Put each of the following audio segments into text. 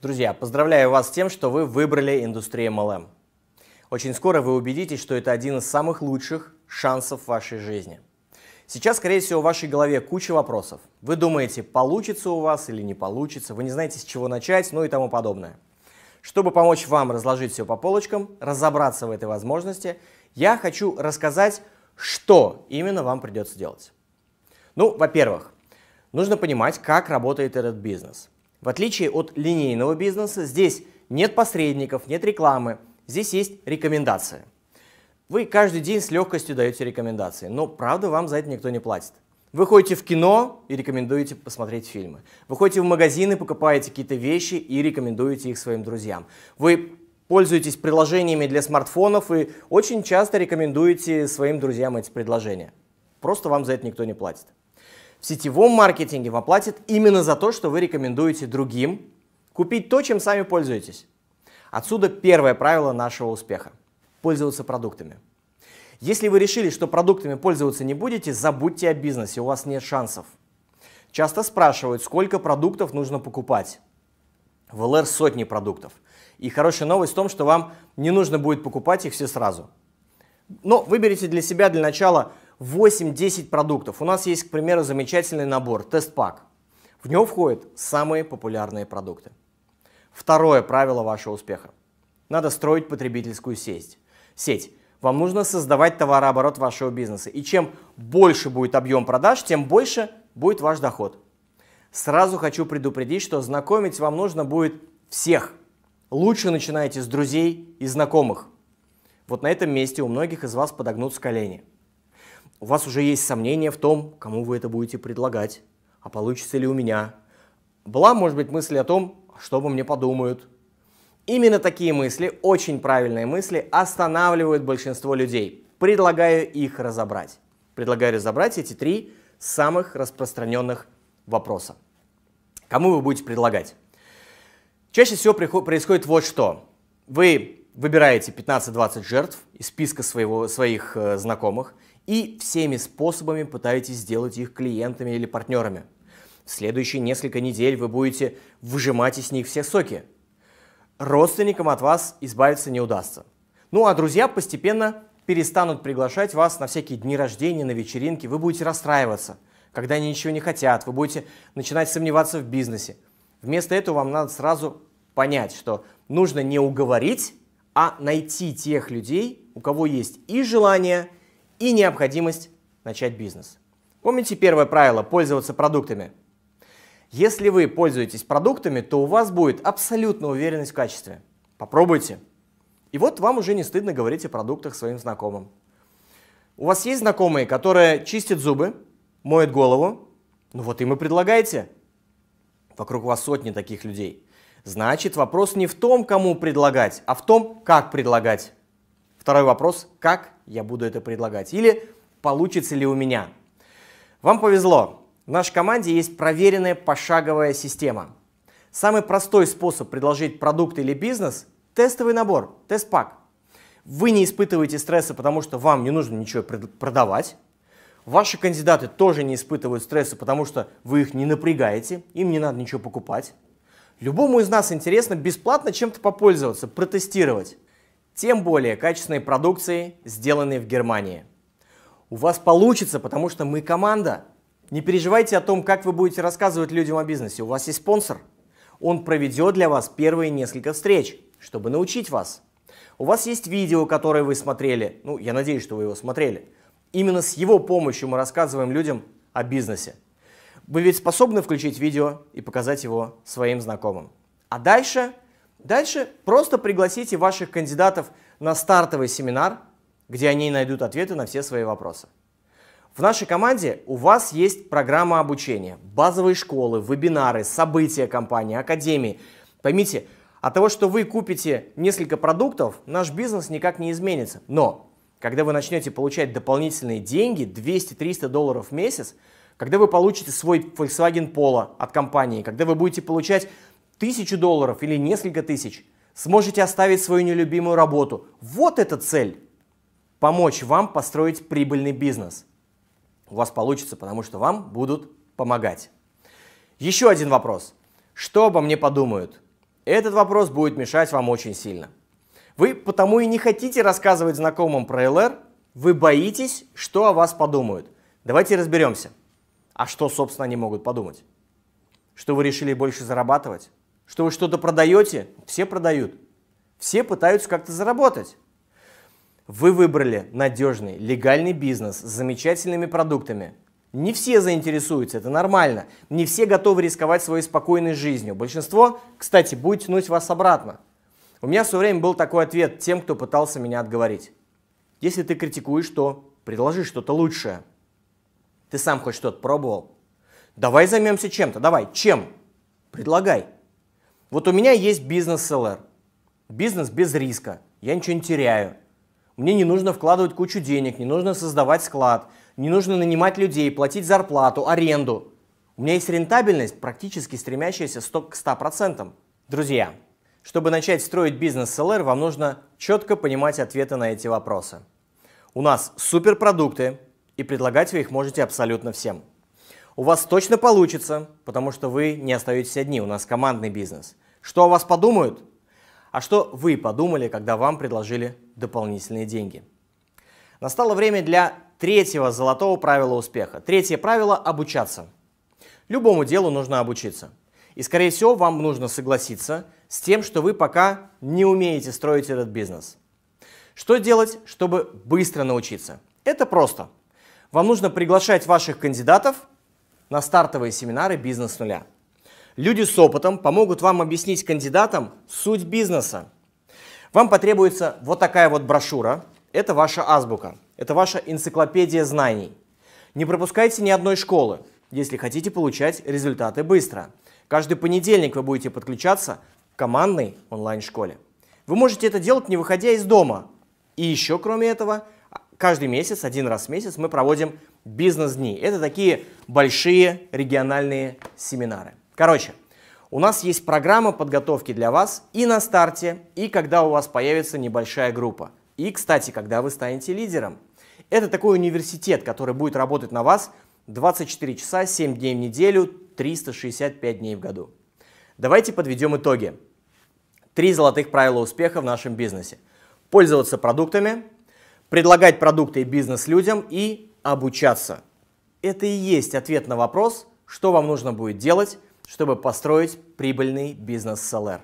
Друзья, поздравляю вас с тем, что вы выбрали индустрию MLM. Очень скоро вы убедитесь, что это один из самых лучших шансов в вашей жизни. Сейчас, скорее всего, в вашей голове куча вопросов. Вы думаете, получится у вас или не получится, вы не знаете, с чего начать, ну и тому подобное. Чтобы помочь вам разложить все по полочкам, разобраться в этой возможности, я хочу рассказать, что именно вам придется делать. Ну, во-первых, нужно понимать, как работает этот бизнес. В отличие от линейного бизнеса, здесь нет посредников, нет рекламы, здесь есть рекомендации. Вы каждый день с легкостью даете рекомендации, но правда вам за это никто не платит. Вы ходите в кино и рекомендуете посмотреть фильмы. Вы ходите в магазины, покупаете какие-то вещи и рекомендуете их своим друзьям. Вы пользуетесь приложениями для смартфонов и очень часто рекомендуете своим друзьям эти предложения. Просто вам за это никто не платит в сетевом маркетинге вам платят именно за то, что вы рекомендуете другим купить то, чем сами пользуетесь. Отсюда первое правило нашего успеха – пользоваться продуктами. Если вы решили, что продуктами пользоваться не будете, забудьте о бизнесе, у вас нет шансов. Часто спрашивают, сколько продуктов нужно покупать. В ЛР сотни продуктов. И хорошая новость в том, что вам не нужно будет покупать их все сразу. Но выберите для себя для начала 8-10 продуктов. У нас есть, к примеру, замечательный набор тест-пак. В него входят самые популярные продукты. Второе правило вашего успеха. Надо строить потребительскую сеть. Сеть. Вам нужно создавать товарооборот вашего бизнеса. И чем больше будет объем продаж, тем больше будет ваш доход. Сразу хочу предупредить, что знакомить вам нужно будет всех. Лучше начинайте с друзей и знакомых. Вот на этом месте у многих из вас подогнутся колени у вас уже есть сомнения в том, кому вы это будете предлагать, а получится ли у меня. Была, может быть, мысль о том, что обо мне подумают. Именно такие мысли, очень правильные мысли, останавливают большинство людей. Предлагаю их разобрать. Предлагаю разобрать эти три самых распространенных вопроса. Кому вы будете предлагать? Чаще всего происходит вот что. Вы выбираете 15-20 жертв из списка своего, своих э, знакомых – и всеми способами пытаетесь сделать их клиентами или партнерами. В следующие несколько недель вы будете выжимать из них все соки. Родственникам от вас избавиться не удастся. Ну а друзья постепенно перестанут приглашать вас на всякие дни рождения, на вечеринки. Вы будете расстраиваться, когда они ничего не хотят. Вы будете начинать сомневаться в бизнесе. Вместо этого вам надо сразу понять, что нужно не уговорить, а найти тех людей, у кого есть и желание, и необходимость начать бизнес. Помните первое правило – пользоваться продуктами? Если вы пользуетесь продуктами, то у вас будет абсолютная уверенность в качестве. Попробуйте. И вот вам уже не стыдно говорить о продуктах своим знакомым. У вас есть знакомые, которые чистят зубы, моют голову? Ну вот им и предлагайте. Вокруг вас сотни таких людей. Значит, вопрос не в том, кому предлагать, а в том, как предлагать. Второй вопрос, как я буду это предлагать? Или получится ли у меня? Вам повезло. В нашей команде есть проверенная пошаговая система. Самый простой способ предложить продукт или бизнес – тестовый набор, тест-пак. Вы не испытываете стресса, потому что вам не нужно ничего продавать. Ваши кандидаты тоже не испытывают стресса, потому что вы их не напрягаете, им не надо ничего покупать. Любому из нас интересно бесплатно чем-то попользоваться, протестировать тем более качественной продукции, сделанной в Германии. У вас получится, потому что мы команда. Не переживайте о том, как вы будете рассказывать людям о бизнесе. У вас есть спонсор. Он проведет для вас первые несколько встреч, чтобы научить вас. У вас есть видео, которое вы смотрели. Ну, я надеюсь, что вы его смотрели. Именно с его помощью мы рассказываем людям о бизнесе. Вы ведь способны включить видео и показать его своим знакомым. А дальше Дальше просто пригласите ваших кандидатов на стартовый семинар, где они найдут ответы на все свои вопросы. В нашей команде у вас есть программа обучения, базовые школы, вебинары, события компании, академии. Поймите, от того, что вы купите несколько продуктов, наш бизнес никак не изменится. Но когда вы начнете получать дополнительные деньги, 200-300 долларов в месяц, когда вы получите свой Volkswagen Polo от компании, когда вы будете получать тысячу долларов или несколько тысяч, сможете оставить свою нелюбимую работу. Вот эта цель. Помочь вам построить прибыльный бизнес. У вас получится, потому что вам будут помогать. Еще один вопрос. Что обо мне подумают? Этот вопрос будет мешать вам очень сильно. Вы потому и не хотите рассказывать знакомым про ЛР, вы боитесь, что о вас подумают. Давайте разберемся. А что, собственно, они могут подумать? Что вы решили больше зарабатывать? что вы что-то продаете, все продают. Все пытаются как-то заработать. Вы выбрали надежный, легальный бизнес с замечательными продуктами. Не все заинтересуются, это нормально. Не все готовы рисковать своей спокойной жизнью. Большинство, кстати, будет тянуть вас обратно. У меня все время был такой ответ тем, кто пытался меня отговорить. Если ты критикуешь, то предложи что-то лучшее. Ты сам хоть что-то пробовал? Давай займемся чем-то, давай, чем? Предлагай. Вот у меня есть бизнес-селлер. Бизнес без риска. Я ничего не теряю. Мне не нужно вкладывать кучу денег, не нужно создавать склад, не нужно нанимать людей, платить зарплату, аренду. У меня есть рентабельность, практически стремящаяся 100 к 100%. Друзья, чтобы начать строить бизнес СЛР, вам нужно четко понимать ответы на эти вопросы. У нас суперпродукты, и предлагать вы их можете абсолютно всем. У вас точно получится, потому что вы не остаетесь одни, у нас командный бизнес. Что о вас подумают? А что вы подумали, когда вам предложили дополнительные деньги? Настало время для третьего золотого правила успеха. Третье правило – обучаться. Любому делу нужно обучиться. И, скорее всего, вам нужно согласиться с тем, что вы пока не умеете строить этот бизнес. Что делать, чтобы быстро научиться? Это просто. Вам нужно приглашать ваших кандидатов на стартовые семинары «Бизнес с нуля». Люди с опытом помогут вам объяснить кандидатам суть бизнеса. Вам потребуется вот такая вот брошюра. Это ваша азбука, это ваша энциклопедия знаний. Не пропускайте ни одной школы, если хотите получать результаты быстро. Каждый понедельник вы будете подключаться к командной онлайн-школе. Вы можете это делать, не выходя из дома. И еще, кроме этого, каждый месяц, один раз в месяц мы проводим бизнес-дни. Это такие большие региональные семинары. Короче, у нас есть программа подготовки для вас и на старте, и когда у вас появится небольшая группа. И, кстати, когда вы станете лидером. Это такой университет, который будет работать на вас 24 часа, 7 дней в неделю, 365 дней в году. Давайте подведем итоги. Три золотых правила успеха в нашем бизнесе. Пользоваться продуктами, предлагать продукты и бизнес людям и обучаться. Это и есть ответ на вопрос, что вам нужно будет делать, чтобы построить прибыльный бизнес с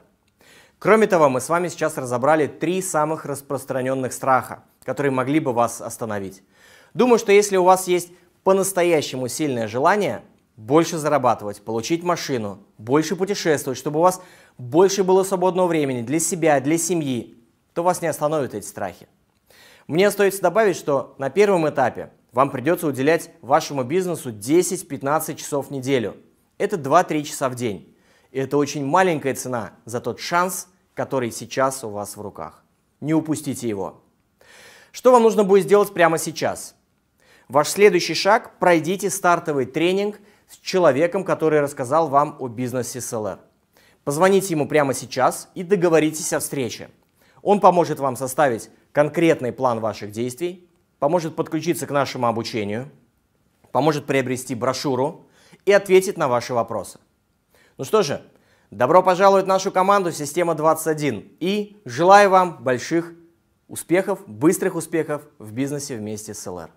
Кроме того, мы с вами сейчас разобрали три самых распространенных страха, которые могли бы вас остановить. Думаю, что если у вас есть по-настоящему сильное желание больше зарабатывать, получить машину, больше путешествовать, чтобы у вас больше было свободного времени для себя, для семьи, то вас не остановят эти страхи. Мне остается добавить, что на первом этапе вам придется уделять вашему бизнесу 10-15 часов в неделю. Это 2-3 часа в день. И это очень маленькая цена за тот шанс, который сейчас у вас в руках. Не упустите его. Что вам нужно будет сделать прямо сейчас? Ваш следующий шаг – пройдите стартовый тренинг с человеком, который рассказал вам о бизнесе СЛР. Позвоните ему прямо сейчас и договоритесь о встрече – он поможет вам составить конкретный план ваших действий, поможет подключиться к нашему обучению, поможет приобрести брошюру и ответить на ваши вопросы. Ну что же, добро пожаловать в нашу команду «Система 21» и желаю вам больших успехов, быстрых успехов в бизнесе вместе с ЛР.